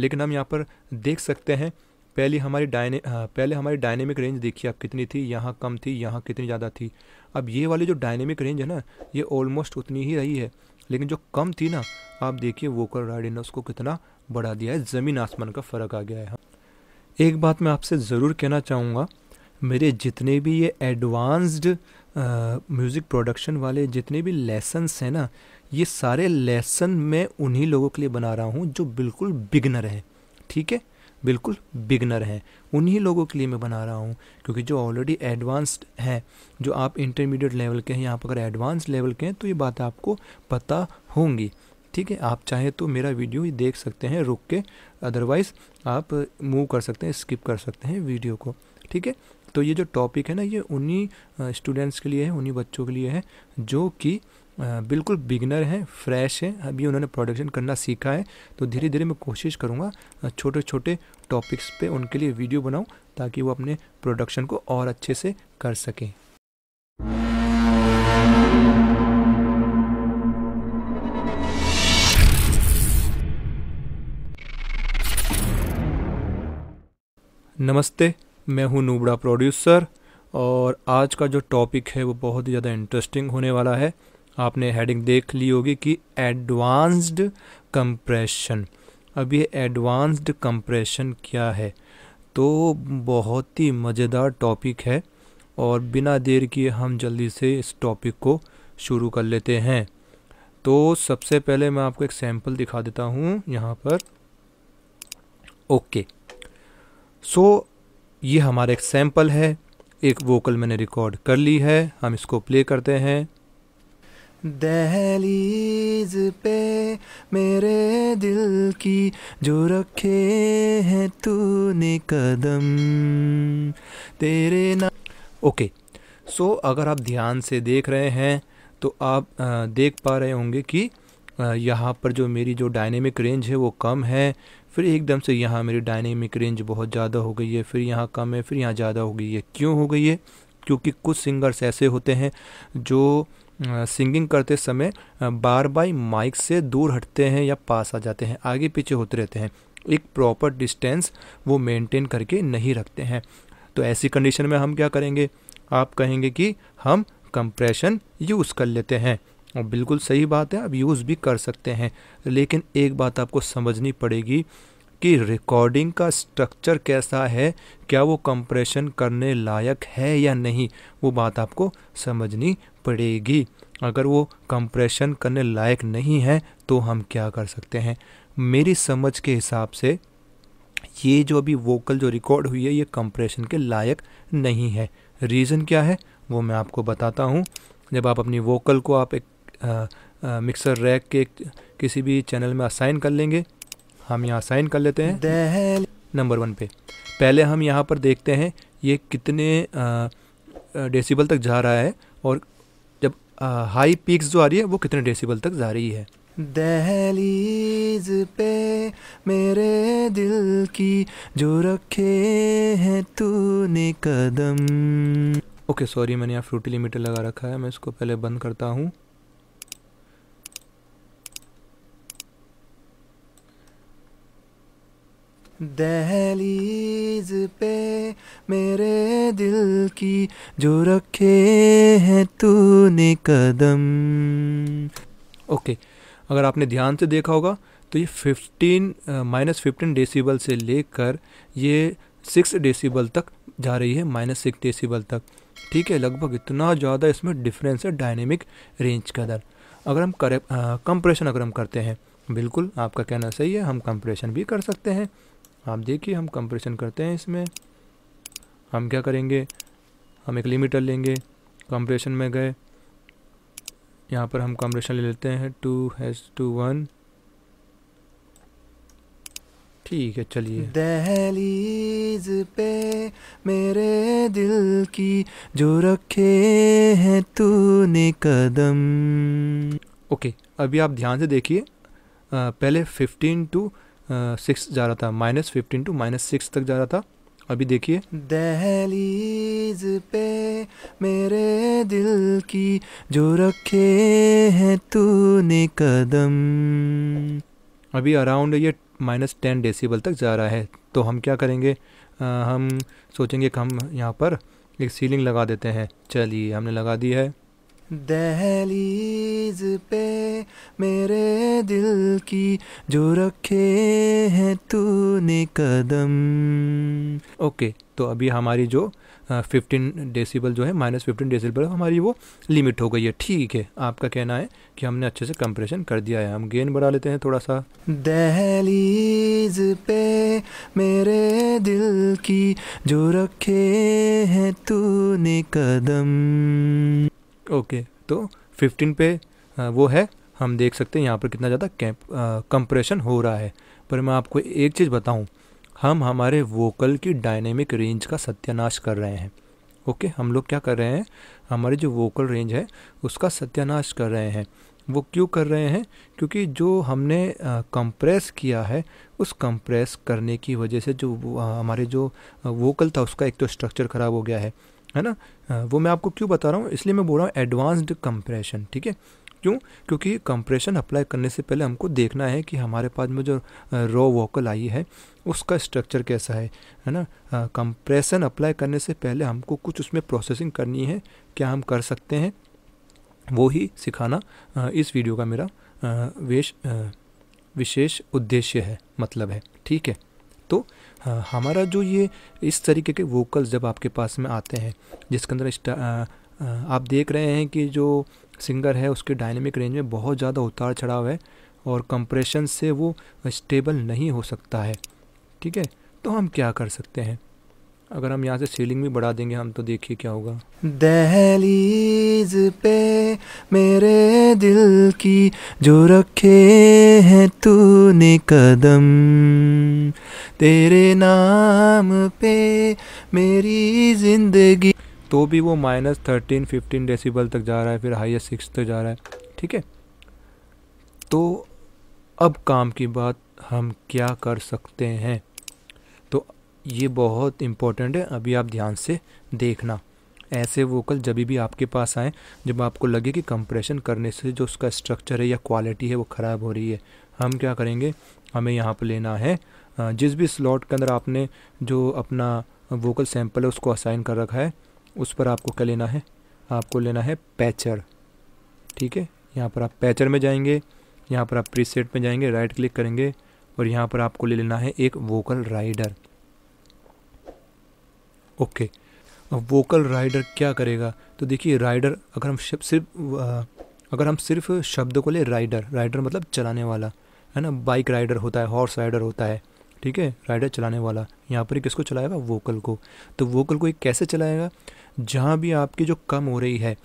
लेकिन हम यहाँ पर देख सकते हैं पहले हमारी डायने हाँ, पहले हमारी डायनेमिक रेंज देखिए आप कितनी थी यहाँ कम थी यहाँ कितनी ज़्यादा थी अब ये वाली जो डायनेमिक रेंज है ना ये ऑलमोस्ट उतनी ही रही है लेकिन जो कम थी ना आप देखिए वोकल राइडी ने उसको कितना बढ़ा दिया है ज़मीन आसमान का फ़र्क आ गया है एक बात मैं आपसे ज़रूर कहना चाहूँगा मेरे जितने भी ये एडवांस्ड म्यूज़िक प्रोडक्शन वाले जितने भी लेसन्स हैं ना ये सारे लेसन मैं उन्हीं लोगों के लिए बना रहा हूँ जो बिल्कुल बिगनर हैं ठीक है बिल्कुल बिगनर हैं उन्हीं लोगों के लिए मैं बना रहा हूँ क्योंकि जो ऑलरेडी एडवांस्ड हैं जो आप इंटरमीडिएट लेवल के हैं यहाँ पर अगर एडवांस लेवल के हैं तो ये बात आपको पता होंगी ठीक है आप चाहें तो मेरा वीडियो ही देख सकते हैं रुक के अदरवाइज़ आप मूव कर सकते हैं स्किप कर सकते हैं वीडियो को ठीक है तो ये जो टॉपिक है ना ये उन्हीं स्टूडेंट्स के लिए है उन्हीं बच्चों के लिए है जो कि बिल्कुल बिगनर हैं फ्रेश हैं अभी उन्होंने प्रोडक्शन करना सीखा है तो धीरे धीरे मैं कोशिश करूँगा छोटे छोटे टॉपिक्स पे उनके लिए वीडियो बनाऊँ ताकि वो अपने प्रोडक्शन को और अच्छे से कर सकें नमस्ते मैं हूं नूबड़ा प्रोड्यूसर और आज का जो टॉपिक है वो बहुत ही ज़्यादा इंटरेस्टिंग होने वाला है आपने हेडिंग देख ली होगी कि एडवांस्ड कंप्रेशन अब ये एडवांस्ड कंप्रेशन क्या है तो बहुत ही मज़ेदार टॉपिक है और बिना देर किए हम जल्दी से इस टॉपिक को शुरू कर लेते हैं तो सबसे पहले मैं आपको एक सैम्पल दिखा देता हूँ यहाँ पर ओके सो ये हमारा एक सैम्पल है एक वोकल मैंने रिकॉर्ड कर ली है हम इसको प्ले करते हैं दहलीज पे मेरे दिल की जो रखे हैं तूने कदम तेरे ना ओके सो अगर आप ध्यान से देख रहे हैं तो आप देख पा रहे होंगे कि यहाँ पर जो मेरी जो डायनेमिक रेंज है वो कम है फिर एकदम से यहाँ मेरी डायनेमिक रेंज बहुत ज़्यादा हो गई है फिर यहाँ कम है फिर यहाँ ज़्यादा हो गई है क्यों हो गई है क्योंकि कुछ सिंगर्स ऐसे होते हैं जो सिंगिंग करते समय बार बार माइक से दूर हटते हैं या पास आ जाते हैं आगे पीछे होते रहते हैं एक प्रॉपर डिस्टेंस वो मेंटेन करके नहीं रखते हैं तो ऐसी कंडीशन में हम क्या करेंगे आप कहेंगे कि हम कंप्रेशन यूज़ कर लेते हैं और बिल्कुल सही बात है आप यूज़ भी कर सकते हैं लेकिन एक बात आपको समझनी पड़ेगी कि रिकॉर्डिंग का स्ट्रक्चर कैसा है क्या वो कंप्रेशन करने लायक है या नहीं वो बात आपको समझनी पड़ेगी अगर वो कंप्रेशन करने लायक नहीं है तो हम क्या कर सकते हैं मेरी समझ के हिसाब से ये जो अभी वोकल जो रिकॉर्ड हुई है ये कंप्रेशन के लायक नहीं है रीज़न क्या है वो मैं आपको बताता हूँ जब आप अपनी वोकल को आप एक मिक्सर रैक के किसी भी चैनल में असाइन कर लेंगे हम यहाँ साइन कर लेते हैं नंबर वन पे पहले हम यहाँ पर देखते हैं ये कितने डेसिबल तक जा रहा है और जब हाई पीक्स जो आ रही है वो कितने डेसिबल तक जा रही है दहलीज पे मेरे दिल की जो रखे हैं तूने कदम ओके सॉरी मैंने यहाँ फ्रूटी लिमिटर लगा रखा है मैं इसको पहले बंद करता हूँ दहलीज पे मेरे दिल की जो रखे हैं तूने कदम ओके okay. अगर आपने ध्यान से देखा होगा तो ये 15 माइनस फिफ्टीन डेसीबल से लेकर ये 6 डेसीबल तक जा रही है माइनस सिक्स डेसीबल तक ठीक है लगभग इतना ज़्यादा इसमें डिफरेंस है डायनेमिक रेंज का दर अगर हम करे कंप्रेशन अगर हम करते हैं बिल्कुल आपका कहना सही है हम कंप्रेशन भी कर सकते हैं आप देखिए हम कंप्रेशन करते हैं इसमें हम क्या करेंगे हम एक लिमिटर लेंगे कंप्रेशन में गए यहाँ पर हम कंप्रेशन ले लेते हैं टू हैज टू वन ठीक है चलिए दहलीज पे मेरे दिल की जो रखे हैं तूने कदम ओके अभी आप ध्यान से देखिए पहले फिफ्टीन टू सिक्स जा रहा था minus fifteen to minus six तक जा रहा था अभी देखिए दहलीज पे मेरे दिल की जो रखे हैं तूने कदम अभी अराउंड ये माइनस टेन डेसीबल तक जा रहा है तो हम क्या करेंगे आ, हम सोचेंगे कि हम यहाँ पर एक सीलिंग लगा देते हैं चलिए हमने लगा दी है दहलीज पे मेरे दिल की जो रखे हैं तूने कदम ओके तो अभी हमारी जो फिफ्टीन डेसिबल जो है माइनस फिफ्टीन डेसिबल हमारी वो लिमिट हो गई है ठीक है आपका कहना है कि हमने अच्छे से कंप्रेशन कर दिया है हम गेन बढ़ा लेते हैं थोड़ा सा दहलीज पे मेरे दिल की जो रखे हैं तूने कदम ओके तो फिफ्टीन पे वो है हम देख सकते हैं यहाँ पर कितना ज़्यादा कैंप कंप्रेशन हो रहा है पर मैं आपको एक चीज़ बताऊँ हम हमारे वोकल की डायनेमिक रेंज का सत्यानाश कर रहे हैं ओके हम लोग क्या कर रहे हैं हमारी जो वोकल रेंज है उसका सत्यानाश कर रहे हैं वो क्यों कर रहे हैं क्योंकि जो हमने कंप्रेस किया है उस कंप्रेस करने की वजह से जो हमारे जो वोकल था उसका एक तो स्ट्रक्चर ख़राब हो गया है है ना वो मैं आपको क्यों बता रहा हूँ इसलिए मैं बोल रहा हूँ एडवांस्ड कंप्रेशन ठीक है क्यों क्योंकि कंप्रेशन अप्लाई करने से पहले हमको देखना है कि हमारे पास में जो रॉ वोकल आई है उसका स्ट्रक्चर कैसा है है ना कंप्रेशन अप्लाई करने से पहले हमको कुछ उसमें प्रोसेसिंग करनी है क्या हम कर सकते हैं वो ही सिखाना इस वीडियो का मेरा वेश विशेष उद्देश्य है मतलब है ठीक है तो हाँ, हमारा जो ये इस तरीके के वोकल्स जब आपके पास में आते हैं जिसके अंदर आप देख रहे हैं कि जो सिंगर है उसके डायनेमिक रेंज में बहुत ज़्यादा उतार चढ़ाव है और कंप्रेशन से वो स्टेबल नहीं हो सकता है ठीक है तो हम क्या कर सकते हैं अगर हम यहाँ से सीलिंग भी बढ़ा देंगे हम तो देखिए क्या होगा दहलीज पे मेरे दिल की जो रखे है तूने कदम तेरे नाम पे मेरी जिंदगी तो भी वो माइनस थर्टीन फिफ्टीन डेसीबल तक जा रहा है फिर हाइस सिक्स तक जा रहा है ठीक है तो अब काम की बात हम क्या कर सकते हैं ये बहुत इम्पोर्टेंट है अभी आप ध्यान से देखना ऐसे वोकल जब भी आपके पास आएँ जब आपको लगे कि कंप्रेशन करने से जो उसका स्ट्रक्चर है या क्वालिटी है वो ख़राब हो रही है हम क्या करेंगे हमें यहाँ पर लेना है जिस भी स्लॉट के अंदर आपने जो अपना वोकल सैंपल है उसको असाइन कर रखा है उस पर आपको क्या लेना है आपको लेना है पैचर ठीक है यहाँ पर आप पैचर में जाएंगे यहाँ पर आप प्रीसेट में जाएंगे राइट क्लिक करेंगे और यहाँ पर आपको ले लेना है एक वोकल राइडर ओके अब वोकल राइडर क्या करेगा तो देखिए राइडर अगर हम सिर्फ अगर हम सिर्फ शब्द को ले राइडर राइडर मतलब चलाने वाला है ना बाइक राइडर होता है हॉर्स राइडर होता है ठीक है राइडर चलाने वाला यहाँ पर किसको चलाएगा वोकल को तो वोकल को एक कैसे चलाएगा जहाँ भी आपकी जो कम हो रही है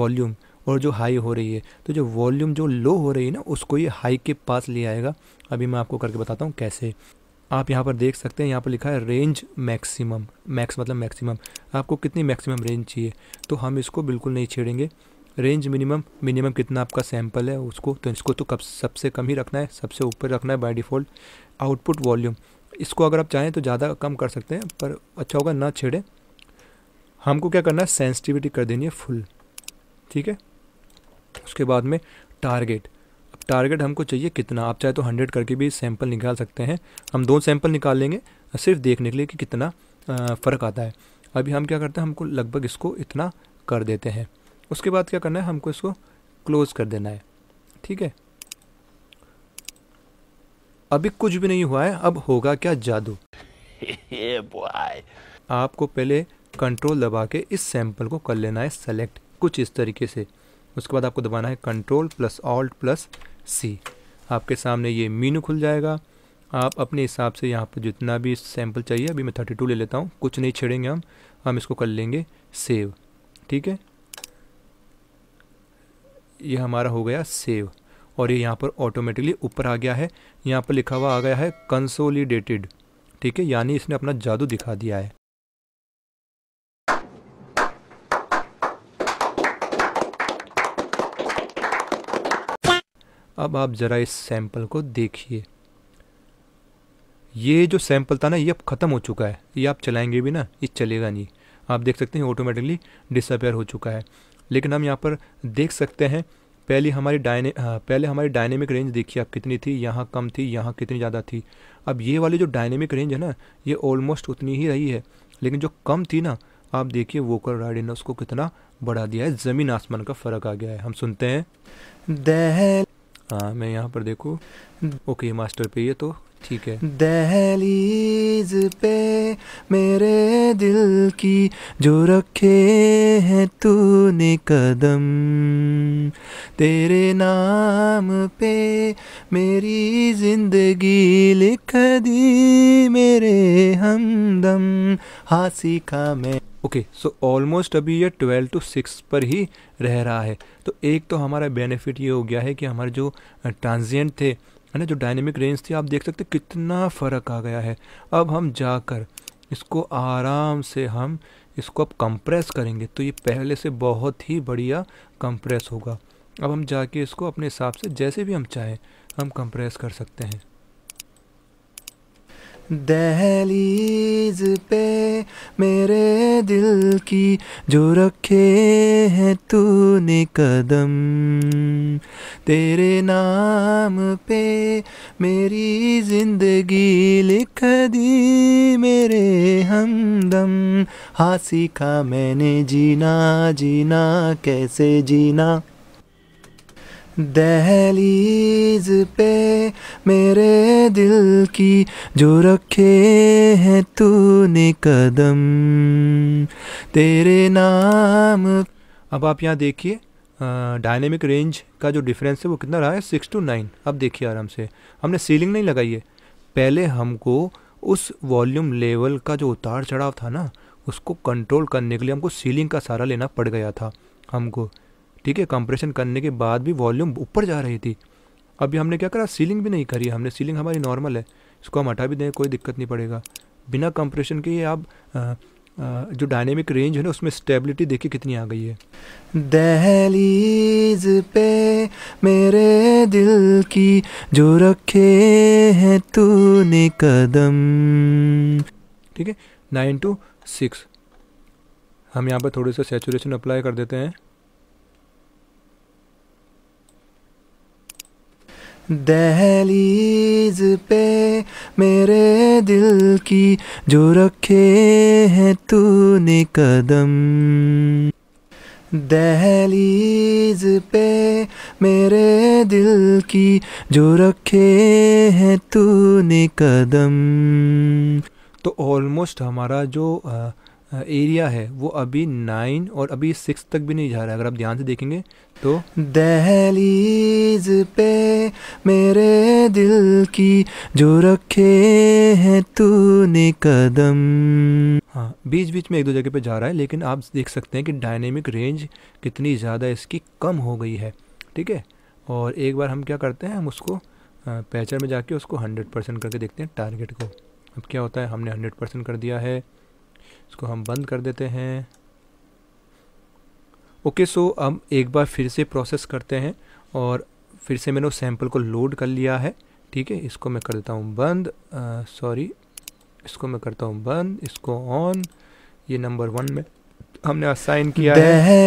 वॉल्यूम और जो हाई हो रही है तो जो वॉल्यूम जो लो हो रही है ना उसको ये हाई के पास ले आएगा अभी मैं आपको करके बताता हूँ कैसे आप यहाँ पर देख सकते हैं यहाँ पर लिखा है रेंज मैक्सिमम मैक्स मतलब मैक्सिमम आपको कितनी मैक्सिमम रेंज चाहिए तो हम इसको बिल्कुल नहीं छेड़ेंगे रेंज मिनिमम मिनिमम कितना आपका सैम्पल है उसको तो इसको तो कब सबसे कम ही रखना है सबसे ऊपर रखना है बाय डिफ़ॉल्ट आउटपुट वॉल्यूम इसको अगर आप चाहें तो ज़्यादा कम कर सकते हैं पर अच्छा होगा ना छेड़ें हमको क्या करना है सेंसिटिविटी कर देनी है फुल ठीक है उसके बाद में टारगेट टारगेट हमको चाहिए कितना आप चाहे तो हंड्रेड करके भी सैंपल निकाल सकते हैं हम दो सैंपल निकाल लेंगे सिर्फ देखने के लिए कि कितना फ़र्क आता है अभी हम क्या करते हैं हमको लगभग इसको इतना कर देते हैं उसके बाद क्या करना है हमको इसको क्लोज़ कर देना है ठीक है अभी कुछ भी नहीं हुआ है अब होगा क्या जादू आपको पहले कंट्रोल दबा के इस सैंपल को कर लेना है सेलेक्ट कुछ इस तरीके से उसके बाद आपको दबाना है control plus alt plus C आपके सामने ये मीनू खुल जाएगा आप अपने हिसाब से यहाँ पर जितना भी सैम्पल चाहिए अभी मैं थर्टी टू ले लेता हूँ कुछ नहीं छेड़ेंगे हम हम इसको कर लेंगे सेव ठीक है ये हमारा हो गया सेव और ये यहाँ पर ऑटोमेटिकली ऊपर आ गया है यहाँ पर लिखा हुआ आ गया है कंसोलिडेटेड ठीक है यानी इसने अपना जादू दिखा दिया है अब आप ज़रा इस सैंपल को देखिए ये जो सैंपल था ना ये अब ख़त्म हो चुका है ये आप चलाएंगे भी ना ये चलेगा नहीं आप देख सकते हैं ऑटोमेटिकली डिसअपेयर हो चुका है लेकिन हम यहाँ पर देख सकते हैं पहले हमारी डायने पहले हमारी डायनेमिक रेंज देखिए आप कितनी थी यहाँ कम थी यहाँ कितनी ज़्यादा थी अब ये वाली जो डायनेमिक रेंज है ना ये ऑलमोस्ट उतनी ही रही है लेकिन जो कम थी ना आप देखिए वोकल राइड ने उसको कितना बढ़ा दिया है ज़मीन आसमान का फ़र्क आ गया है हम सुनते हैं हाँ मैं यहाँ पर देखो ओके मास्टर पे ये तो ठीक है दहलीज पे मेरे दिल की जो रखे हैं तूने कदम तेरे नाम पे मेरी जिंदगी लिख दी मेरे हमदम हाँ सीखा मैं ओके सो ऑलमोस्ट अभी ये ट्वेल्व टू सिक्स पर ही रह रहा है तो एक तो हमारा बेनिफिट ये हो गया है कि हमारे जो ट्रांजिएंट थे है ना जो डायनेमिक रेंज थी आप देख सकते कितना फ़र्क आ गया है अब हम जाकर इसको आराम से हम इसको अब कंप्रेस करेंगे तो ये पहले से बहुत ही बढ़िया कंप्रेस होगा अब हम जाके इसको अपने हिसाब से जैसे भी हम चाहें हम कंप्रेस कर सकते हैं दहलीज पे मेरे दिल की जो रखे हैं तूने कदम तेरे नाम पे मेरी जिंदगी लिख दी मेरे हमदम हाँ सीखा मैंने जीना जीना कैसे जीना दहलीज पे मेरे दिल की जो रखे हैं तूने कदम तेरे नाम अब आप यहाँ देखिए डायनेमिक रेंज का जो डिफरेंस है वो कितना रहा है सिक्स टू नाइन अब देखिए आराम से हमने सीलिंग नहीं लगाई है पहले हमको उस वॉल्यूम लेवल का जो उतार चढ़ाव था ना उसको कंट्रोल करने के लिए हमको सीलिंग का सहारा लेना पड़ गया था हमको ठीक है कंप्रेशन करने के बाद भी वॉल्यूम ऊपर जा रही थी अभी हमने क्या करा सीलिंग भी नहीं करी हमने सीलिंग हमारी नॉर्मल है इसको हम हटा भी दें कोई दिक्कत नहीं पड़ेगा बिना कंप्रेशन के आप जो डायनेमिक रेंज है ना उसमें स्टेबिलिटी देखिए कितनी आ गई है दहलीज पे मेरे दिल की जो रखे हैं तूने कदम ठीक है नाइन टू सिक्स हम यहाँ पर थोड़े से सेचुरेशन अप्लाई कर देते हैं दहलीज पे मेरे दिल की जो रखे हैं तूने कदम दहलीज पे मेरे दिल की जो रखे हैं तूने कदम तो ऑलमोस्ट हमारा जो आ, एरिया है वो अभी नाइन और अभी सिक्स तक भी नहीं जा रहा है अगर आप ध्यान से देखेंगे तो दहलीज पे मेरे दिल की जो रखे हैं तूने कदम हाँ बीच बीच में एक दो जगह पे जा रहा है लेकिन आप देख सकते हैं कि डायनेमिक रेंज कितनी ज़्यादा इसकी कम हो गई है ठीक है और एक बार हम क्या करते हैं हम उसको पैचर में जाके उसको हंड्रेड परसेंट करके देखते हैं टारगेट को अब क्या होता है हमने हंड्रेड परसेंट कर दिया है इसको हम बंद कर देते हैं ओके सो अब एक बार फिर से प्रोसेस करते हैं और फिर से मैंने उस सैम्पल को लोड कर लिया है ठीक है इसको मैं कर देता हूँ बंद सॉरी इसको मैं करता हूँ बंद इसको ऑन ये नंबर वन में हमने असाइन किया है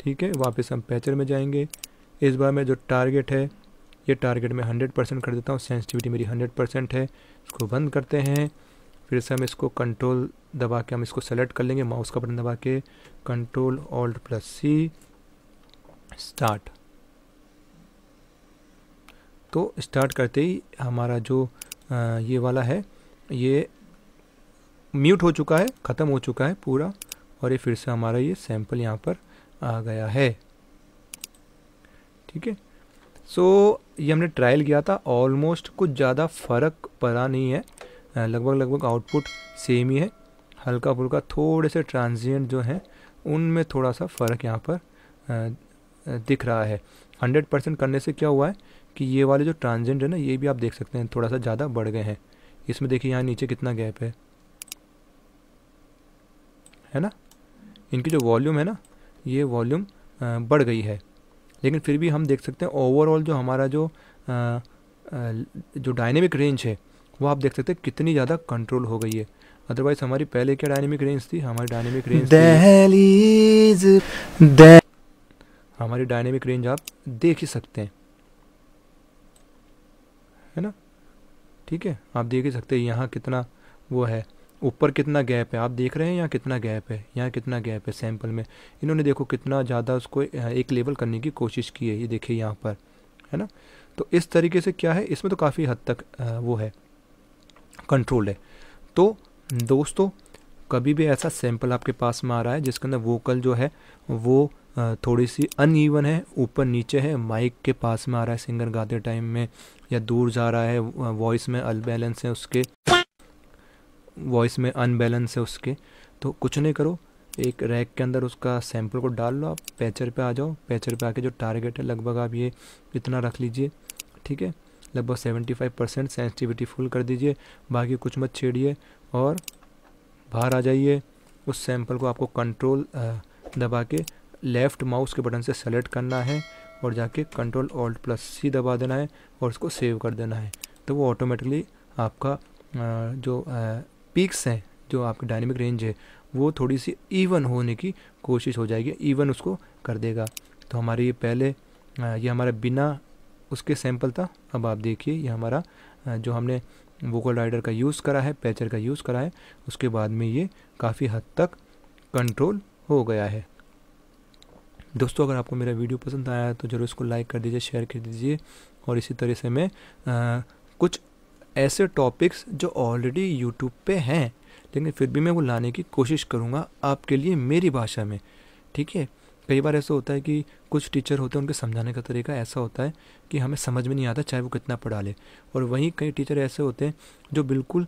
ठीक है वापस हम पैचर में जाएंगे इस बार में जो टारगेट है ये टारगेट में हंड्रेड परसेंट कर देता हूँ सेंसिटिविटी मेरी हंड्रेड परसेंट है इसको बंद करते हैं फिर से हम इसको कंट्रोल दबा के हम इसको सेलेक्ट कर लेंगे माउस का बटन दबा के control alt plus C start तो स्टार्ट करते ही हमारा जो आ, ये वाला है ये म्यूट हो चुका है ख़त्म हो चुका है पूरा और ये फिर से हमारा ये सैम्पल यहाँ पर आ गया है ठीक है सो ये हमने ट्रायल किया था ऑलमोस्ट कुछ ज़्यादा फ़र्क पड़ा नहीं है लगभग लगभग आउटपुट सेम ही है हल्का फुल्का थोड़े से ट्रांजिएंट जो हैं उनमें थोड़ा सा फ़र्क यहाँ पर दिख रहा है हंड्रेड परसेंट करने से क्या हुआ है कि ये वाले जो ट्रांजिएंट है ना ये भी आप देख सकते हैं थोड़ा सा ज़्यादा बढ़ गए हैं इसमें देखिए यहाँ नीचे कितना गैप है है ना इनकी जो वॉल्यूम है ना ये वॉल्यूम बढ़ गई है लेकिन फिर भी हम देख सकते हैं ओवरऑल जो हमारा जो आ, जो डायनेमिक रेंज है वो आप देख सकते हैं कितनी ज़्यादा कंट्रोल हो गई है अदरवाइज हमारी पहले क्या डायनेमिक रेंज थी हमारी डायनेमिक रेंज हमारी डायनेमिक रेंज आप देख ही सकते हैं है ना ठीक है आप देख ही सकते हैं यहाँ कितना वो है ऊपर कितना गैप है आप देख रहे हैं यहाँ कितना गैप है यहाँ कितना गैप है सैंपल में इन्होंने देखो कितना ज़्यादा उसको हाँ, एक लेवल करने की कोशिश की है ये देखिए यहाँ पर है ना तो इस तरीके से क्या है इसमें तो काफ़ी हद तक हाँ, वो है कंट्रोल है तो दोस्तों कभी भी ऐसा सैंपल आपके पास में आ रहा है जिसके अंदर वोकल जो है वो थोड़ी सी अनईवन है ऊपर नीचे है माइक के पास में आ रहा है सिंगर गाते टाइम में या दूर जा रहा है वॉइस में अनबैलेंस है उसके वॉइस में अनबैलेंस है उसके तो कुछ नहीं करो एक रैक के अंदर उसका सैंपल को डाल लो आप पैचर पे आ जाओ पैचर पे आके जो टारगेट है लगभग आप ये इतना रख लीजिए ठीक है लगभग seventy five percent sensitivity full कर दीजिए बाकी कुछ मत छेड़िए और बाहर आ जाइए उस सैंपल को आपको कंट्रोल दबा के लेफ़्ट माउस के बटन से सेलेक्ट करना है और जाके कंट्रोल ऑल्ट प्लस सी दबा देना है और उसको सेव कर देना है तो वो ऑटोमेटिकली आपका जो पीक्स हैं जो आपकी डायनेमिक रेंज है वो थोड़ी सी इवन होने की कोशिश हो जाएगी इवन उसको कर देगा तो हमारे ये पहले ये हमारा बिना उसके सैंपल था अब आप देखिए ये हमारा जो हमने वोकल राइडर का यूज़ करा है पैचर का यूज़ करा है उसके बाद में ये काफ़ी हद तक कंट्रोल हो गया है दोस्तों अगर आपको मेरा वीडियो पसंद आया तो ज़रूर इसको लाइक कर दीजिए शेयर कर दीजिए और इसी तरह से मैं आ, कुछ ऐसे टॉपिक्स जो ऑलरेडी यूट्यूब पे हैं लेकिन फिर भी मैं वो लाने की कोशिश करूँगा आपके लिए मेरी भाषा में ठीक है कई बार ऐसा होता है कि कुछ टीचर होते हैं उनके समझाने का तरीका ऐसा होता है कि हमें समझ में नहीं आता चाहे वो कितना पढ़ा ले और वहीं कई टीचर ऐसे होते हैं जो बिल्कुल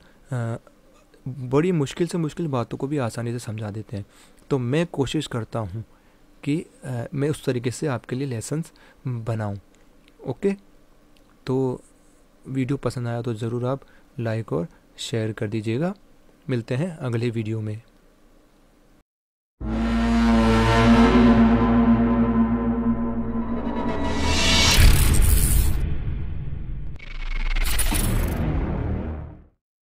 बड़ी मुश्किल से मुश्किल बातों को भी आसानी से समझा देते हैं तो मैं कोशिश करता हूँ कि आ, मैं उस तरीके से आपके लिए लेसन्स बनाऊँ ओके तो वीडियो पसंद आया तो ज़रूर आप लाइक और शेयर कर दीजिएगा मिलते हैं अगले वीडियो में